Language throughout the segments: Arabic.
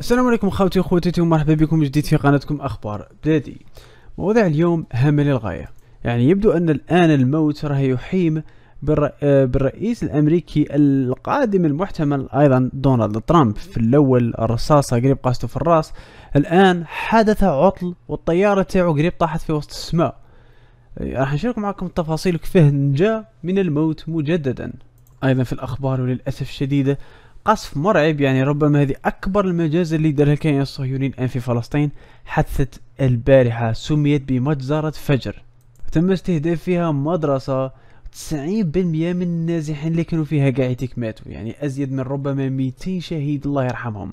السلام عليكم خوتي وخواتاتي ومرحبا بكم جديد في قناتكم اخبار بلادي موضوع اليوم هام للغايه يعني يبدو ان الان الموت راه يحيم آه، بالرئيس الامريكي القادم المحتمل ايضا دونالد ترامب في الاول الرصاصه قريب قاسته في الراس الان حدث عطل والطياره تاعو قريب طاحت في وسط السماء آه، راح نشارك معكم التفاصيل كيفاه نجا من الموت مجددا ايضا في الاخبار وللاسف الشديد قصف مرعب يعني ربما هذه أكبر المجازر اللي دارها الكيان الصهيوني الآن في فلسطين حدثت البارحة سميت بمجزرة فجر تم استهداف فيها مدرسة 90% من النازحين اللي كانوا فيها قاعدتك ماتوا يعني أزيد من ربما 200 شهيد الله يرحمهم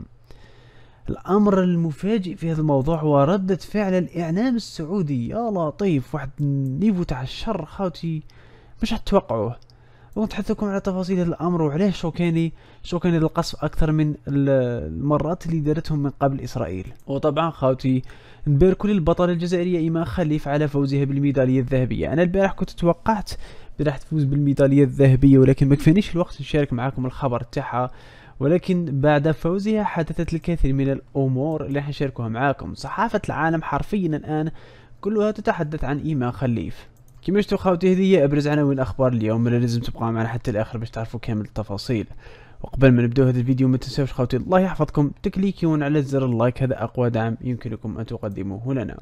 الأمر المفاجئ في هذا الموضوع هو ردة فعل الإعلام السعودي يا لطيف واحد النيفو تاع الشر خاوتي مش هتوقعوه ونتحدثكم على تفاصيل الامر وعليه شوكاني شوكاني القصف اكثر من المرات اللي دارتهم من قبل اسرائيل وطبعا خاوتي كل للبطله الجزائريه ايما خليف على فوزها بالميداليه الذهبيه انا البارح كنت توقعت راح تفوز بالميداليه الذهبيه ولكن ما كفانيش الوقت نشارك معكم الخبر تاعها ولكن بعد فوزها حدثت الكثير من الامور اللي راح نشاركها معاكم صحافه العالم حرفيا الان كلها تتحدث عن ايما خليف كما شفتوا خاوتي هذه هي ابرز عناوين اخبار اليوم اللي لازم تبقى معنا حتى الاخر باش تعرفوا كامل التفاصيل وقبل ما نبداو هذا الفيديو ما تنساوش خاوتي الله يحفظكم تكليكيون على زر اللايك هذا اقوى دعم يمكنكم ان تقدموه لنا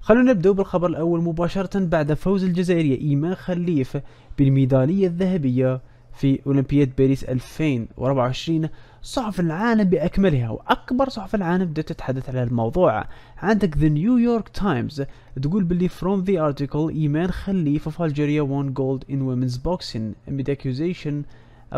خلونا نبداو بالخبر الاول مباشره بعد فوز الجزائريه ايمان خليف بالميداليه الذهبيه في أولمبياد باريس 2024 صحف العالم بأكملها وأكبر صحف العالم بدأت تتحدث على الموضوع عندك The New York Times تقول باللي from the article إيمان خليفة في ألجيريا won gold in women's boxing amid accusation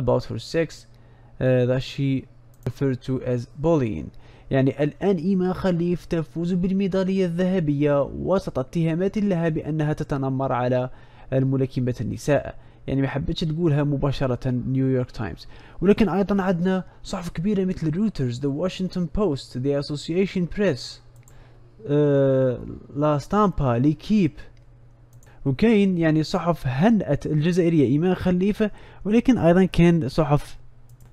about her sex uh, that she referred to as bullying يعني الآن إيمان خليف تفوز بالميدالية الذهبية وسط اتهامات لها بأنها تتنمر على الملاكمة النساء يعني ما حبيتش تقولها مباشرة نيويورك تايمز ولكن أيضا عندنا صحف كبيرة مثل روترز ذا واشنطن بوست ذا اسوسيشن بريس لا ستامبا ليكيب وكاين يعني صحف هنأت الجزائرية إيمان خليفة ولكن أيضا كان صحف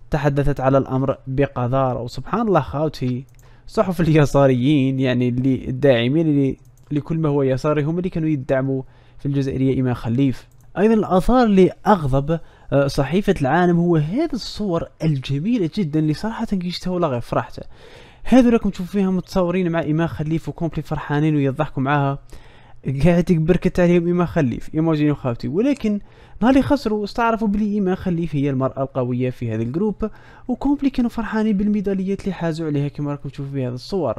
تحدثت على الأمر بقذارة وسبحان الله خاوتي صحف اليساريين يعني اللي الداعمين لكل ما هو يساري هم اللي كانوا يدعموا في الجزائرية إيمان خليف ايضا الاثار اللي اغضب آه، صحيفة العالم هو هذه الصور الجميلة جدا اللي صراحة كي ولا غير فرحته هذو راكم تشوفوا فيهم متصورين مع ايما خليف وكومبلي فرحانين ويضحكوا معاها قاعد بركت عليهم ايما خليف ايماجينو وخاوتي ولكن نهار اللي خسروا استعرفوا بلي ايما خليف هي المرأة القوية في هذا الجروب وكومبلي كانوا فرحانين بالميداليات اللي حازوا عليها كما راكم تشوفوا في هذه الصور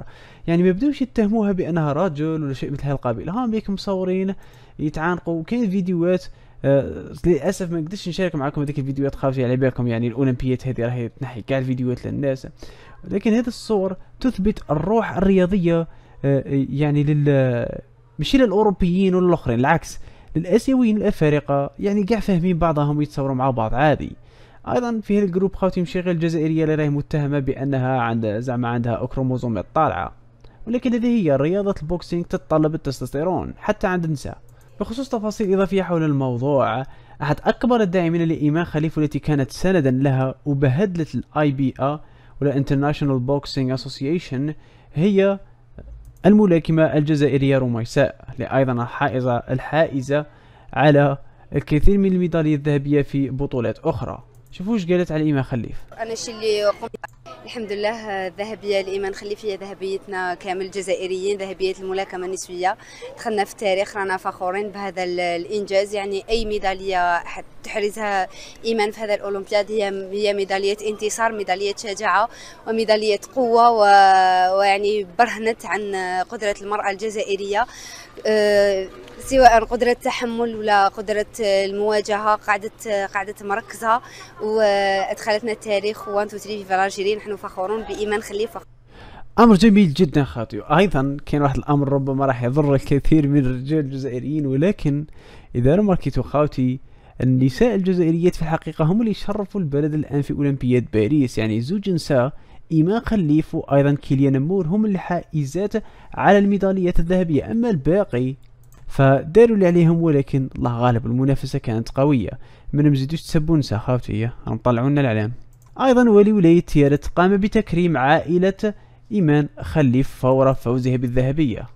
يعني ما بدوش يتهموها بأنها رجل ولا شيء مثل هالقبيل القبيل هم مصورين يتعانقوا وكاين فيديوهات آه للاسف ما نقدرش نشارك معكم هذيك الفيديوهات خارجه على بالكم يعني الاولمبيات هذه راهي تنحي كاع الفيديوهات للناس ولكن هذه الصور تثبت الروح الرياضيه آه يعني لل ماشي للاوروبيين ولا الاخرين العكس للاسيويين الافارقه يعني كاع فاهمين بعضهم يتصوروا مع بعض عادي ايضا في هذا الجروب خاوتي مشي غير الجزائريه اللي راهي متهمه بانها عند زعما عندها كروموزومات طالعه ولكن هذه هي رياضه البوكسينغ تتطلب التستوستيرون حتى عند النساء بخصوص تفاصيل إضافية حول الموضوع أحد أكبر الداعمين لإيمان خليفة والتي كانت سندا لها وبهدلة الاي بي ا ولا International Boxing Association هي الملاكمة الجزائرية رميساء لأيضا الحائزة الحائزة على الكثير من الميداليات الذهبية في بطولات أخرى شوفوا ايش قالت على إيمان خليف أنا الشيء اللي قمت الحمد لله الذهبيه الايمان خليفيه ذهبيتنا كامل الجزائريين ذهبيه الملاكمه النسويه دخلنا في التاريخ رانا فخورين بهذا الانجاز يعني اي ميداليه حتى تحرزها إيمان في هذا الأولمبياد هي هي ميدالية انتصار ميدالية شجاعة وميدالية قوة و... ويعني برهنت عن قدرة المرأة الجزائرية أه، سواء قدرة التحمل ولا قدرة المواجهة قعدت قعدت مركزة وأدخلتنا التاريخ 1 2 3 في الجيري نحن فخورون بإيمان خليفة امر جميل جدا خاطئ ايضا كان واحد الامر ربما راح يضر الكثير من الرجال الجزائريين ولكن اذا رمركيتو خاوتي النساء الجزائريات في الحقيقة هم اللي شرفوا البلد الآن في أولمبياد باريس يعني زوج نساء إيمان خليف وأيضا كيليان مور هم الحائزات على الميداليات الذهبية أما الباقي فداروا اللي عليهم ولكن الله غالب المنافسة كانت قوية ما نمزيدوش تسبون نساء خاوتي راهم طلعونا الإعلام أيضا ولي ولاية تيارت قام بتكريم عائلة إيمان خليف فور فوزها بالذهبية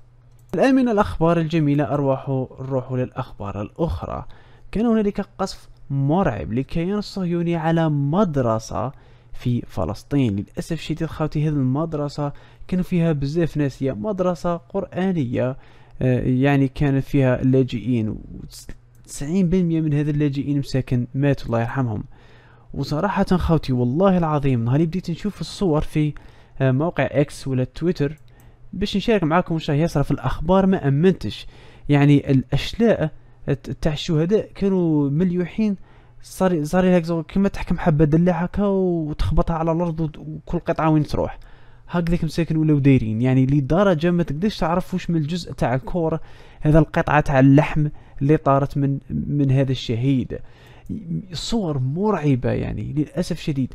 الآن من الأخبار الجميلة أرواح نروح للأخبار الأخرى كان هنالك قصف مرعب للكيان الصهيوني على مدرسة في فلسطين للأسف الشديد خاوتي هذه المدرسة كانوا فيها بزاف ناس هي مدرسة قرآنية آه، يعني كان فيها اللاجئين تسعين بالمية من هذ اللاجئين مساكن ماتوا الله يرحمهم وصراحة خاوتي والله العظيم نهار بديت نشوف الصور في آه، موقع اكس ولا تويتر باش نشارك معاكم واش يصرى في الاخبار ما امنتش يعني الاشلاء تاع الشهداء كانوا مليوحين صار صار هيك كيما تحكم حبه دله هكا وتخبطها على الارض وكل قطعه وين تروح هكذاك مساكن ولاو دايرين يعني لدرجه ما تقدرش تعرف واش من الجزء تاع الكوره هذا القطعه تاع اللحم اللي طارت من من هذا الشهيد صور مرعبه يعني للاسف شديد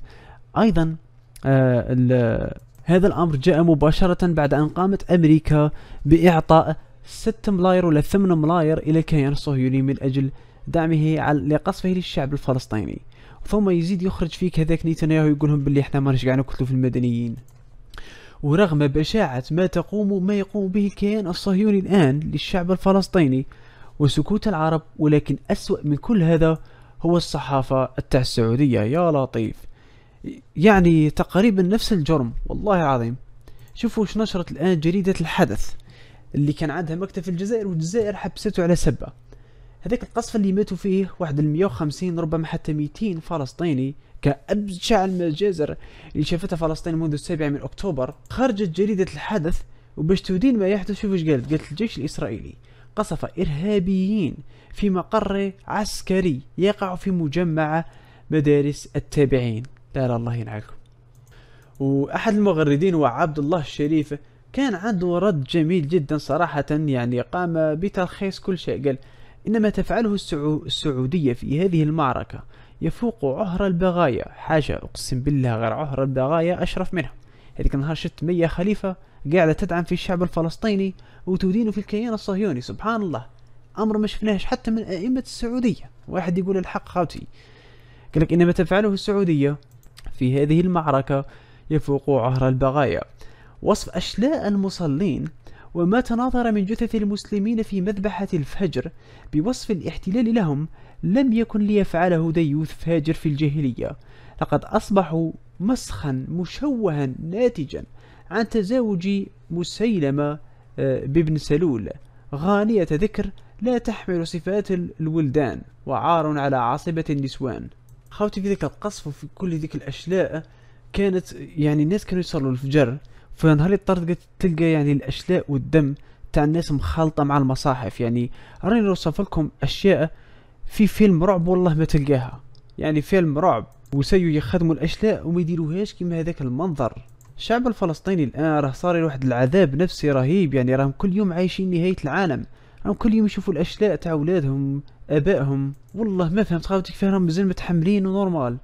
ايضا آه هذا الامر جاء مباشره بعد ان قامت امريكا باعطاء 6 ملاير ولا 8 ملاير إلى الكيان الصهيوني من أجل دعمه لقصفه للشعب الفلسطيني ثم يزيد يخرج فيك هذاك نتنياهو يقول لهم باللي احنا ما نش نقتلوا في المدنيين ورغم بشاعة ما تقوم ما يقوم به الكيان الصهيوني الآن للشعب الفلسطيني وسكوت العرب ولكن أسوأ من كل هذا هو الصحافة التاع السعودية يا لطيف يعني تقريبا نفس الجرم والله العظيم شوفوا ايش نشرت الآن جريدة الحدث اللي كان عندها مكتب في الجزائر والجزائر حبسته على سبه هذاك القصف اللي ماتوا فيه واحد ال 150 ربما حتى 200 فلسطيني كابشع المجازر اللي شافتها فلسطين منذ السابع من اكتوبر خرجت جريده الحدث وباش تدين ما يحدث شوف ايش قالت قالت الجيش الاسرائيلي قصف ارهابيين في مقر عسكري يقع في مجمع مدارس التابعين لا لا الله ينعلكم واحد المغردين هو عبد الله الشريف كان عنده رد جميل جدا صراحة يعني قام بتلخيص كل شيء قال إن ما تفعله السعو السعودية في هذه المعركة يفوق عهر البغايا حاجة أقسم بالله غير عهر البغايا أشرف منها هذيك النهار شفت مية خليفة قاعدة تدعم في الشعب الفلسطيني وتدين في الكيان الصهيوني سبحان الله أمر ما شفناهش حتى من أئمة السعودية واحد يقول الحق خاوتي قال لك إن ما تفعله السعودية في هذه المعركة يفوق عهر البغايا وصف أشلاء المصلين وما تناظر من جثث المسلمين في مذبحة الفجر بوصف الاحتلال لهم لم يكن ليفعله ديوث فاجر في الجاهلية لقد أصبحوا مسخا مشوها ناتجا عن تزاوج مسيلمة آه، بابن سلول غانية ذكر لا تحمل صفات الولدان وعار على عاصبة النسوان خوتي في ذاك القصف وفي كل ذيك الأشلاء كانت يعني الناس كانوا يصلوا الفجر في نهار اللي طرد تلقى يعني الاشلاء والدم تاع الناس مخالطه مع المصاحف يعني راني نوصف لكم اشياء في فيلم رعب والله ما تلقاها يعني فيلم رعب وسيو يخدموا الاشلاء وما يديروهاش كيما هذاك المنظر الشعب الفلسطيني الان راه صار واحد العذاب نفسي رهيب يعني راهم كل يوم عايشين نهايه العالم راهم كل يوم يشوفوا الاشلاء تاع اولادهم ابائهم والله ما فهمت خاوتي كيفاه راهم مازال متحملين ونورمال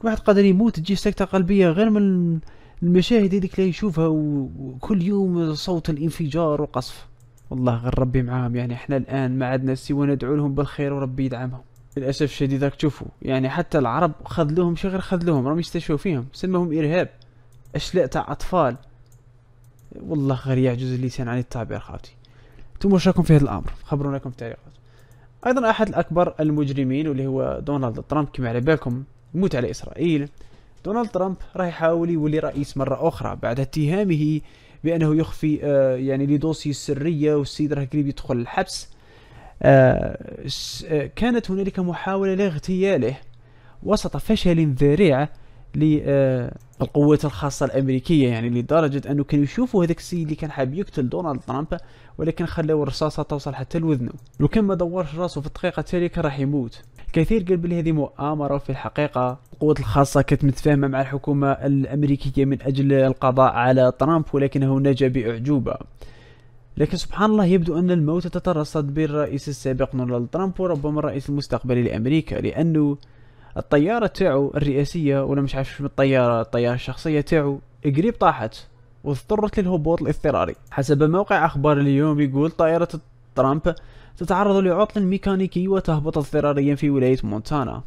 الواحد قادر يموت تجيه سكته قلبيه غير من المشاهد هذيك اللي يشوفها وكل يوم صوت الانفجار وقصف والله غير ربي معاهم يعني احنا الان ما عندنا سوى ندعو لهم بالخير وربي يدعمهم للاسف الشديد راك تشوفوا يعني حتى العرب خذلوهم شي غير خذلوهم راهم يستشفوا فيهم سموهم ارهاب اشلاء تاع اطفال والله غير يعجز اللسان عن التعبير خاوتي انتم واش راكم في هذا الامر خبرونا لكم في التعليقات ايضا احد الاكبر المجرمين واللي هو دونالد ترامب كما على بالكم يموت على اسرائيل دونالد ترامب راح يحاول يولي رئيس مرة أخرى بعد اتهامه بأنه يخفي آه يعني لدوسي سرية والسيد راه قريب يدخل الحبس آه،, آه كانت هنالك محاولة لاغتياله وسط فشل ذريع للقوات آه، الخاصة الأمريكية يعني لدرجة أنه كانوا يشوفوا هذاك السيد اللي كان حاب يقتل دونالد ترامب ولكن خلاو الرصاصة توصل حتى لوذنه لو كان ما دورش راسه في الدقيقة التالية كان راح يموت كثير قال بلي هذه مؤامرة في الحقيقة القوات الخاصة كانت متفاهمة مع الحكومة الأمريكية من أجل القضاء على ترامب ولكنه نجا بأعجوبة لكن سبحان الله يبدو أن الموت تترصد بالرئيس السابق دونالد ترامب وربما الرئيس المستقبلي لأمريكا لأنه الطيارة تاعو الرئاسية ولا مش عارف شنو الطيارة الطيارة الشخصية تاعو قريب طاحت واضطرت للهبوط الاضطراري حسب موقع أخبار اليوم يقول طائرة ترامب تتعرض لعطل ميكانيكي وتهبط اضطراريا في ولاية مونتانا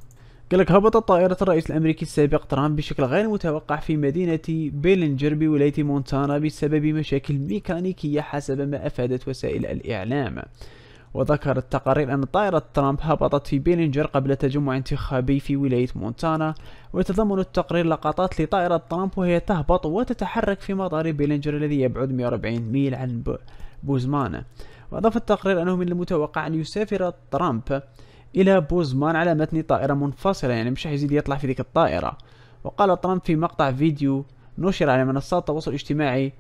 قالك هبطت طائرة الرئيس الأمريكي السابق ترامب بشكل غير متوقع في مدينة بيلينجر بولاية مونتانا بسبب مشاكل ميكانيكية حسب ما أفادت وسائل الإعلام وذكر التقارير أن طائرة ترامب هبطت في بيلينجر قبل تجمع انتخابي في ولاية مونتانا ويتضمن التقرير لقطات لطائرة ترامب وهي تهبط وتتحرك في مطار بيلينجر الذي يبعد 140 ميل عن بوزمان وأضاف التقرير أنه من المتوقع أن يسافر ترامب إلى بوزمان على متن طائرة منفصلة يعني مش حيزيد يطلع في ذيك الطائرة وقال ترامب في مقطع فيديو نشر على منصات التواصل الاجتماعي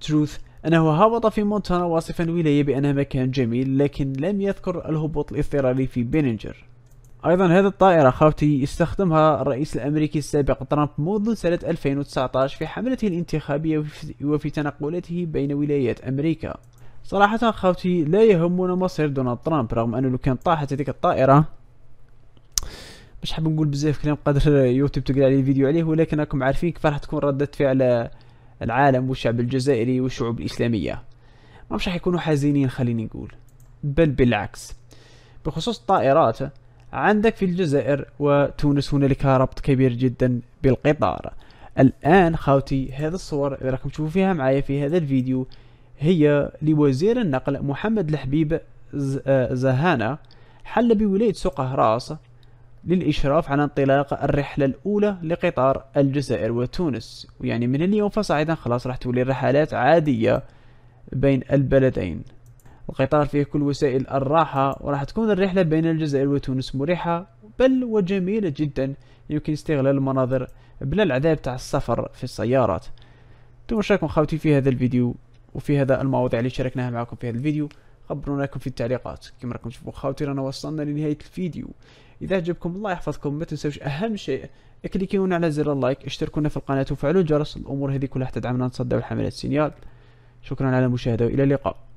تروث آه، أنه هبط في مونتانا واصفا الولاية بأنها مكان جميل لكن لم يذكر الهبوط الاضطراري في بيننجر أيضا هذه الطائرة خاوتي استخدمها الرئيس الأمريكي السابق ترامب منذ سنة 2019 في حملته الانتخابية وفي تنقلاته بين ولايات أمريكا صراحة خوتي لا يهمنا مصير دونالد ترامب رغم انه لو كان طاحت هذيك الطائرة مش حاب نقول بزاف كلام قدر يوتيوب تقرا عليه فيديو عليه ولكن راكم عارفين كيف راح تكون ردة فعل العالم والشعب الجزائري والشعوب الاسلامية ما مش راح يكونوا حزينين خليني نقول بل بالعكس بخصوص الطائرات عندك في الجزائر وتونس هنالك ربط كبير جدا بالقطار الان خاوتي هذه الصور اللي راكم تشوفوا فيها معايا في هذا الفيديو هي لوزير النقل محمد الحبيب آه، زهانة حل بولاية راس للإشراف على انطلاق الرحلة الأولى لقطار الجزائر وتونس ويعني من اليوم فصاعدا خلاص راح تولي الرحلات عادية بين البلدين القطار فيه كل وسائل الراحة وراح تكون الرحلة بين الجزائر وتونس مريحة بل وجميلة جدا يمكن استغلال المناظر بلا العذاب تاع السفر في السيارات تمشاكم خاوتي في هذا الفيديو وفي هذا المواضيع اللي شاركناها معكم في هذا الفيديو خبرونا لكم في التعليقات كما راكم تشوفوا خاوتي رانا وصلنا لنهايه الفيديو اذا عجبكم الله يحفظكم ما تنسوش اهم شيء اكليكيونا على زر اللايك اشتركونا في القناه وفعلوا الجرس الامور هذه كلها تدعمنا نصدر الحملات سينيال شكرا على المشاهده والى اللقاء